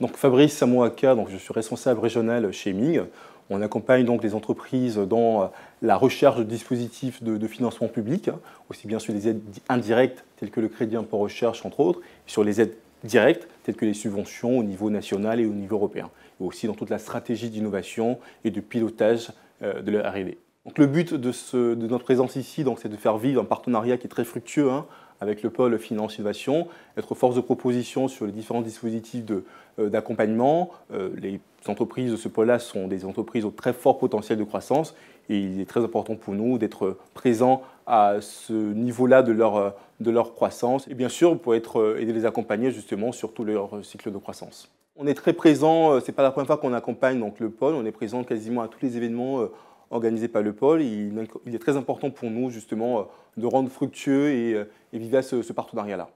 Donc Fabrice Samoaka, donc je suis responsable régional chez Ming. On accompagne donc les entreprises dans euh, la recherche de dispositifs de, financement public, hein, aussi bien sur les aides indirectes telles que le crédit impôt recherche entre autres, sur les aides directes telles que les subventions au niveau national et au niveau européen, et aussi dans toute la stratégie d'innovation et de pilotage euh, de leur R&D le but de, notre présence ici, c'est de faire vivre un partenariat qui est très fructueux hein, avec le pôle Finance Innovation, être force de proposition sur les différents dispositifs euh, d'accompagnement. Euh, les entreprises de ce pôle-là sont des entreprises au très fort potentiel de croissance et il est très important pour nous d'être présents à ce niveau-là de leur, de leur croissance et bien sûr pour être, euh, aider les accompagner justement sur tout leur cycle de croissance. On est très présent, c'est pas la première fois qu'on accompagne donc le pôle, on est présent quasiment à tous les événements organisé par le pôle. Il, est très important pour nous justement euh, de rendre fructueux et, euh, et vivace ce, euh, ce partenariat-là.